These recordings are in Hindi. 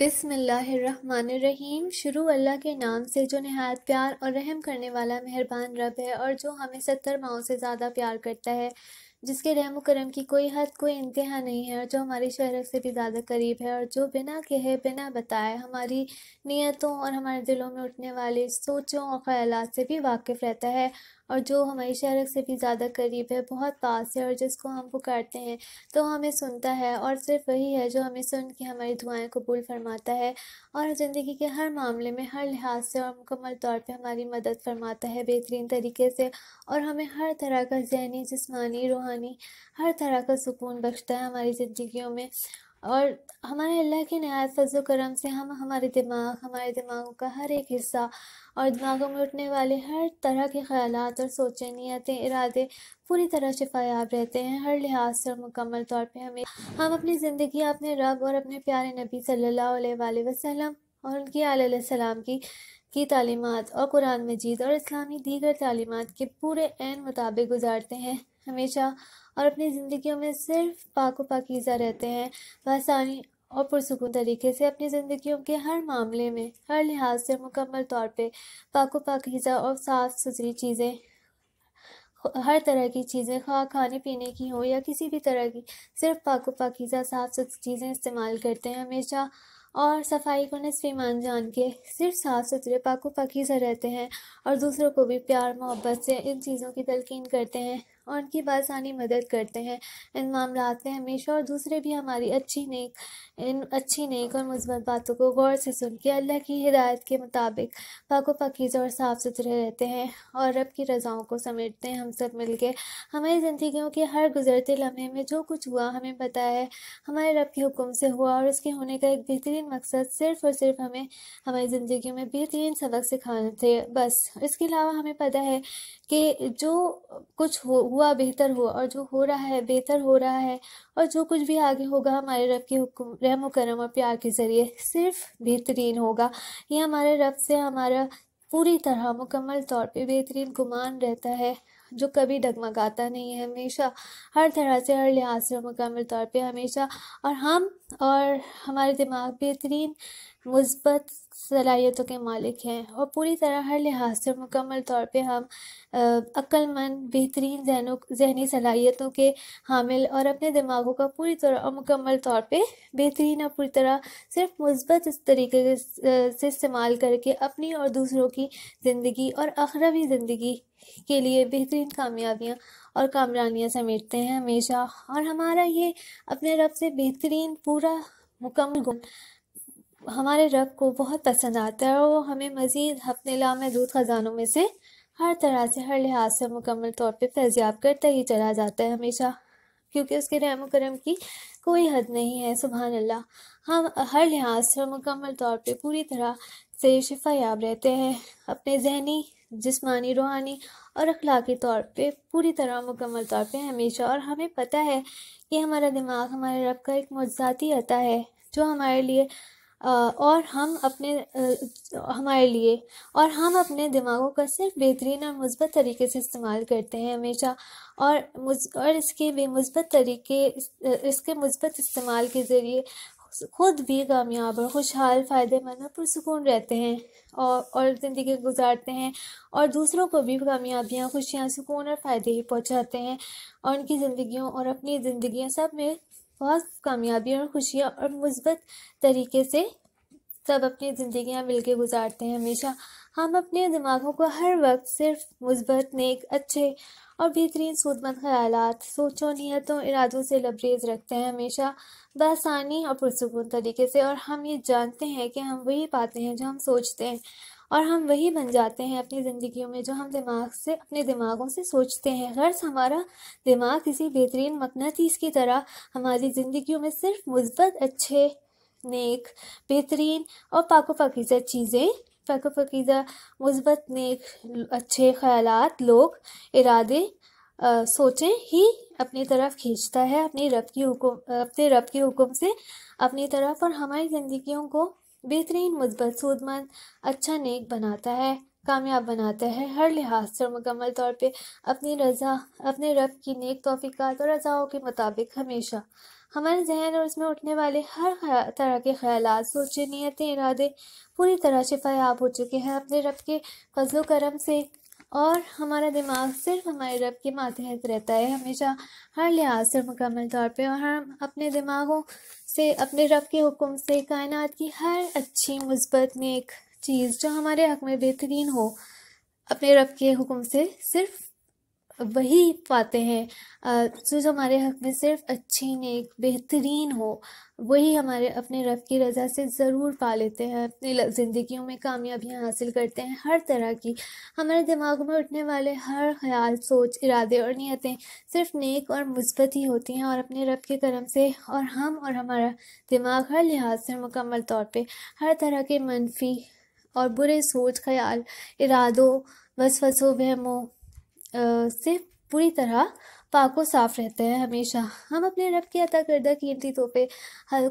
बिसमीम शुरू अल्लाह के नाम से जो नहायत प्यार और रहम करने वाला मेहरबान रब है और जो हमें सत्तर माओ से ज़्यादा प्यार करता है जिसके रहम करम की कोई हद कोई इंतहा नहीं है और जो हमारी शहरत से भी ज़्यादा करीब है और जो बिना कहे बिना बताए हमारी नीयतों और हमारे दिलों में उठने वाले सोचों और ख्याल से भी वाकिफ़ रहता है और जो हमारी शहर से भी ज़्यादा करीब है बहुत पास है और जिसको हम पुकारते हैं तो हमें सुनता है और सिर्फ वही है जो हमें सुन के हमारी दुआएं कबूल फरमाता है और ज़िंदगी के हर मामले में हर लिहाज से और मुकम्मल तौर पर हमारी मदद फरमाता है बेहतरीन तरीके से और हमें हर तरह का जहनी जिसमानी रूहानी हर तरह का सुकून बख्शता है हमारी ज़िंदगी में और हमारे अल्लाह के नहायत फजल करम से हम हमारे दिमाग हमारे दिमागों का हर एक हिस्सा और दिमागों में उठने वाले हर तरह के ख्याल और सोचें नीयतें इरादे पूरी तरह शिफायाब रहते हैं हर लिहाज से और मुकम्मल तौर पे हमें हम अपनी ज़िंदगी अपने रब और अपने प्यारे नबी सल्ला वसलम और उनकी आलम की की तलीमत और कुरान मजीद और इस्लामी दीगर तलीमत के पूरे मुताबिक गुजारते हैं हमेशा और अपनी ज़िंदगियों में सिर्फ व पाकिज़ा रहते हैं वह आसानी और पुरसकून तरीके से अपनी ज़िंदगियों के हर मामले में हर लिहाज से मुकम्मल तौर पाक व पाकिज़ा और साफ़ सुथरी चीज़ें हर तरह की चीज़ें खा खाने पीने की हो या किसी भी तरह की सिर्फ व पाकिज़ा साफ़ सुथरी चीज़ें इस्तेमाल करते हैं हमेशा और सफाई को नसफ मान जान के सिर्फ साफ़ सुथरे व पाकिज़ा रहते हैं और दूसरों को भी प्यार मोहब्बत से इन चीज़ों की तलकिन करते हैं और उनकी बासानी मदद करते हैं इन मामला में हमेशा और दूसरे भी हमारी अच्छी नेक इन अच्छी नेक और मुस्बत बातों को गौर से सुन के अल्लाह की हिदायत के मुताबिक पाको पकीज़ और साफ़ सुथरे रहते हैं और रब की रज़ाओं को समेटते हैं हम सब के हमारी ज़िंदगी के हर गुजरते लम्हे में जो कुछ हुआ हमें पता है हमारे रब के हुक्म से हुआ और उसके होने का एक बेहतरीन मकसद सिर्फ़ और सिर्फ हमें हमारी ज़िंदगी में बेहतरीन सबक सिखाने थे बस इसके अलावा हमें पता है कि जो कुछ हो हुआ बेहतर हुआ और जो हो रहा है बेहतर हो रहा है और जो कुछ भी आगे होगा हमारे रब के हुक्म रहम करम और प्यार के ज़रिए सिर्फ बेहतरीन होगा ये हमारे रब से हमारा पूरी तरह मुकम्मल तौर पे बेहतरीन गुमान रहता है जो कभी डगमगाता नहीं है हमेशा हर तरह से हर लिहाज से मुकम्मल तौर पे हमेशा और हम और हमारे दिमाग बेहतरीन मुस्बत सलाहियतों के मालिक हैं और पूरी तरह हर लिहाज से मुकम्मल तौर पे हम अक्लमंद बेहतरीन जहनों जहनी सलाहियतों के हामिल और अपने दिमागों का पूरी तरह और मुकम्मल तौर पे बेहतरीन और पूरी तरह सिर्फ मुस्बत इस तरीके से इस्तेमाल करके अपनी और दूसरों की ज़िंदगी और अखरवी ज़िंदगी के लिए बेहतरीन कामयाबियाँ और कामरानियाँ समेटते हैं हमेशा और हमारा ये अपने रब से बेहतरीन पूरा मुकम्मल हमारे रब को बहुत पसंद आता है और वो हमें मज़ीद अपने दूध ख़जानों में से हर तरह से हर लिहाज से मुकम्मल तौर पे फैजियाब करता ही चला जाता है हमेशा क्योंकि उसके रहम करम की कोई हद नहीं है सुबह अल्लाह हम हर लिहाज से मुकम्मल तौर पे पूरी तरह से शिफा याब रहते हैं अपने जहनी जिस्मानी रूहानी और अखलाकी तौर पे पूरी तरह मुकम्मल तौर पे हमेशा और हमें पता है कि हमारा दिमाग हमारे रब का एक मुजाती अता है जो हमारे लिए और हम अपने हमारे लिए और हम अपने दिमागों का सिर्फ बेहतरीन और मुस्बत तरीके से इस्तेमाल करते हैं हमेशा और और इसके भी मुस्बत तरीके इसके मुस्बत इस्तेमाल के ज़रिए खुद भी कामयाब और खुशहाल फ़ायदेमंद और पुरसकून रहते हैं और और ज़िंदगी गुजारते हैं और दूसरों को भी कामयाबियाँ खुशियाँ सुकून और फ़ायदे ही पहुँचाते हैं और उनकी ज़िंदगियों और अपनी ज़िंदगियाँ सब में बहुत कामयाबी और खुशियाँ और मुस्बत तरीके से सब अपनी मिल के गुजारते हैं हमेशा हम अपने दिमागों को हर वक्त सिर्फ मुस्बत नेक अच्छे और बेहतरीन सूदमंद ख्याल सोचों नीयतों इरादों से लबरेज रखते हैं हमेशा बसानी और पुरसकून तरीके से और हम ये जानते हैं कि हम वही पाते हैं जो हम सोचते हैं और हम वही बन जाते हैं अपनी ज़िंदगी में जो हम दिमाग से अपने दिमागों से सोचते हैं गर्ज हमारा दिमाग किसी बेहतरीन मकनतीस की तरह हमारी ज़िंदगी में सिर्फ मुस्बत अच्छे नेक बेहतरीन और पाको पकीज़ा चीज़ें पाको पकीज़ा मुस्बत नेक अच्छे ख्याल लोग इरादे आ, सोचें ही अपनी तरफ खींचता है अपनी रब की हुकुम अपने रब के हुक्म से अपनी तरफ और हमारी ज़िंदगियों को बेहतरीन मुस्बत सूदमंद अच्छा नेक बनाता है कामयाब बनाता है हर लिहाज से मुकम्मल तौर पे अपनी रज़ा अपने रब की नेक तोफ़ीक़ात और रज़ाओं के मुताबिक हमेशा हमारे जहन और उसमें उठने वाले हर तरह के ख्याल सोचे नीयतें इरादे पूरी तरह शिफायाब हो चुके हैं अपने रब के फजलो करम से और हमारा दिमाग सिर्फ हमारे रब के मातहत रहता है हमेशा हर लिहाज से मुकम्मल तौर पे और हम अपने दिमागों से अपने रब के हुक्म से कायनात की हर अच्छी मुस्बत नेक चीज़ जो हमारे हक में बेहतरीन हो अपने रब के हुक्म से सिर्फ वही पाते हैं जो जो हमारे हक में सिर्फ अच्छी नेक बेहतरीन हो वही हमारे अपने रब की रज़ा से ज़रूर पा लेते हैं अपनी ज़िंदगियों में कामयाबियाँ हासिल करते हैं हर तरह की हमारे दिमाग में उठने वाले हर ख्याल सोच इरादे और नीयतें सिर्फ नेक और मुस्बत ही होती हैं और अपने रब के करम से और हम और हमारा दिमाग हर लिहाज से मुकम्मल तौर पर हर तरह के मनफी और बुरे सोच ख्याल इरादों बस फसो वहमों से पूरी तरह पाकों साफ रहते हैं हमेशा हम अपने रब के अता करदा कीमती तोहफे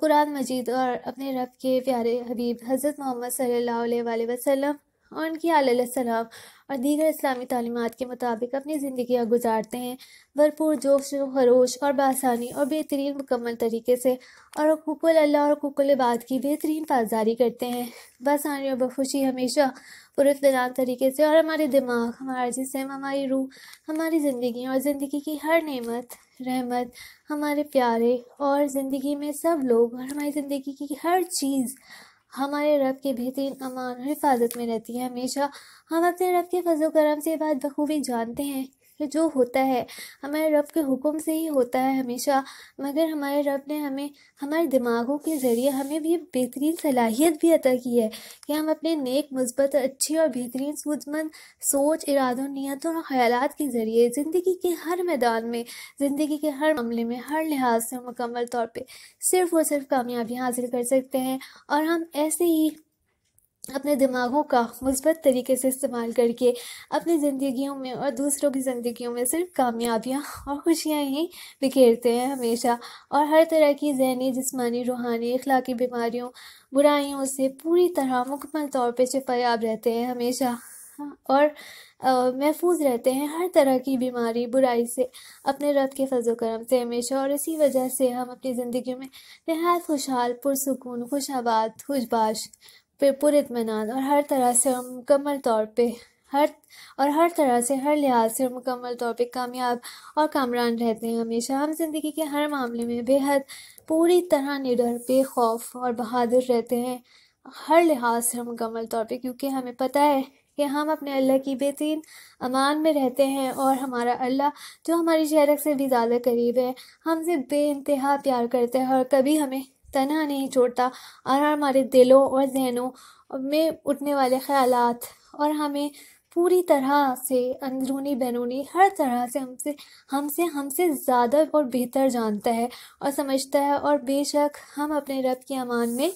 कुरान मजीद और अपने रब के प्यारे हबीब हज़रत मोहम्मद सल्लल्लाहु अलैहि वसल्लम और उनकी आलाम और दीगर इस्लामी तलीमत के मुताबिक अपनी ज़िंदगी गुजारते हैं भरपूर जोश व खरोश और बासानी और बेहतरीन मुकम्मल तरीके से और हकूक अल्लाह और हकूक की बेहतरीन पासदारी करते हैं बासानी और बखुशी हमेशा पुरफदरान तरीके से और हमारे दिमाग हमारा जिसम हमारी रूह हमारी ज़िंदगी और ज़िंदगी की हर नेमत रहमत हमारे प्यारे और ज़िंदगी में सब लोग और हमारी ज़िंदगी की हर चीज़ हमारे रब के बेहतरीन अमान और हिफाजत में रहती है हमेशा हम अपने रब के फजल करम से बात बखूबी जानते हैं जो होता है हमारे रब के हुक्म से ही होता है हमेशा मगर हमारे रब ने हमें हमारे दिमागों के ज़रिए हमें भी बेहतरीन सलाहियत भी अदा की है कि हम अपने नेक मुस्बत अच्छी और बेहतरीन सूझमंद सोच इरादों नीयतों और ख्याल के ज़रिए ज़िंदगी के हर मैदान में ज़िंदगी के हर मामले में हर लिहाज से मुकम्मल तौर पर सिर्फ़ और सिर्फ कामयाबी हासिल कर सकते हैं और हम ऐसे ही अपने दिमागों का मुस्बत तरीके से इस्तेमाल करके अपनी ज़िंदगियों में और दूसरों की ज़िंदगियों में सिर्फ कामयाबियाँ और खुशियाँ ही बिखेरते हैं हमेशा और हर तरह की जहनी जिसमानी रूहानी इखलाक बीमारियों बुराइयों से पूरी तरह मुकम्मल तौर पर शफायाब रहते हैं हमेशा हाँ, और महफूज रहते हैं हर तरह की बीमारी बुराई से अपने रब के फजो करम से हमेशा और इसी वजह से हम अपनी ज़िंदगी में नहायत खुशहाल पुरसकून खुशाबाद खुशबाश पे पूरे इतमान और हर तरह से हम मुकम्मल तौर पे हर और हर तरह से हर लिहाज से मुकम्मल तौर पे कामयाब और कामरान रहते हैं हमेशा हम ज़िंदगी के हर मामले में बेहद पूरी तरह निडर खौफ और बहादुर रहते हैं हर लिहाज से मुकम्मल तौर पे क्योंकि हमें पता है कि हम अपने अल्लाह की बेहतरीन अमान में रहते हैं और हमारा अल्लाह जो हमारी शहरक से भी ज़्यादा करीब है हमसे बे इंतहा प्यार करते हैं और कभी हमें तना नहीं छोड़ता और हमारे दिलों और जहनों में उठने वाले ख्याल और हमें पूरी तरह से अंदरूनी बैरूनी हर तरह से हमसे हमसे हमसे ज़्यादा और बेहतर जानता है और समझता है और बेशक हम अपने रब के अमान में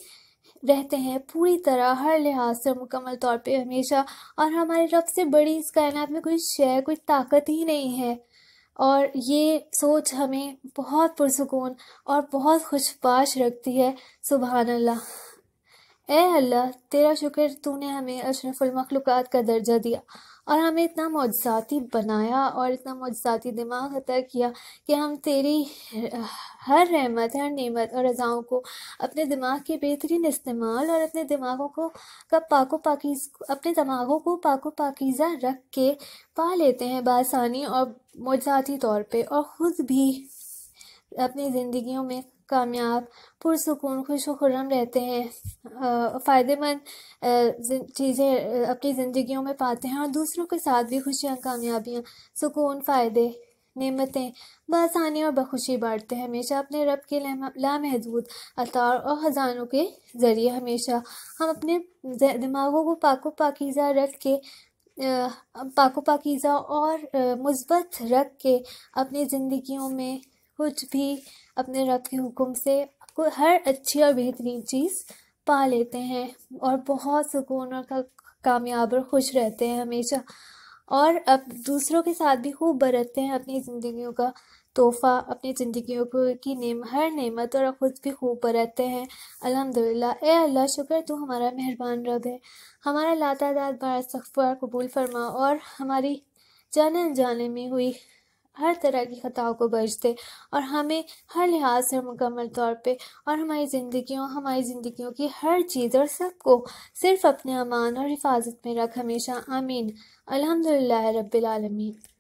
रहते हैं पूरी तरह हर लिहाज से मुकम्मल तौर पे हमेशा और हमारे रब से बड़ी इस कायनात में कोई शय कोई ताकत ही नहीं है और ये सोच हमें बहुत पुरसकून और बहुत खुशबाश रखती है सुबह अल्लाह ए अल्लाह तेरा शुक्र तूने हमें अशरफुल मखलूक़ात का दर्जा दिया और हमें इतना मौजाती बनाया और इतना मौजाती दिमाग अदा किया कि हम तेरी हर रहमत हर नेमत और रज़ाओं को अपने दिमाग के बेहतरीन इस्तेमाल और अपने दिमागों को का पाको पाकिज अपने दिमागों को पाको पाकिज़ा रख के पा लेते हैं बासानी और मौजाती तौर पर और ख़ुद भी अपनी ज़िंदगियों में कामयाब पुरसकून खुश खुरम रहते हैं फ़ायदेमंद चीज़ें अपनी ज़िंदगियों में पाते हैं और दूसरों के साथ भी खुशियाँ कामयाबियाँ सुकून फ़ायदे नेमतें बसानी और बखुशी बांटते हैं हमेशा अपने रब के लामहदूद अतार और ख़जानों के ज़रिए हमेशा हम अपने दिमागों को पाको पाकिज़ा रख के पाको पाकिज़ा और मुस्बत रख के अपनी ज़िंदगियों में कुछ भी अपने रब के हुक्म से हर अच्छी और बेहतरीन चीज़ पा लेते हैं और बहुत सुकून और का, कामयाब और खुश रहते हैं हमेशा और अब दूसरों के साथ भी खूब बरतते हैं अपनी ज़िंदगियों का तोहफ़ा अपनी ज़िंदगियों को की नेम हर नेमत और खुद भी खूब बरतते हैं अल्हम्दुलिल्लाह ए अल्लाह शुक्र तू हमारा मेहरबान रब है हमारा दाद बार सफ़र कबूल फरमा और हमारी जाने अनजाने में हुई हर तरह की ख़ताओं को बचते और हमें हर लिहाज से मुकम्मल तौर पे और हमारी ज़िंदगियों हमारी ज़िंदगियों की हर चीज़ और सब को सिर्फ अपने अमान और हिफाजत में रख हमेशा आमीन अलहमदिल्ला रबालमीन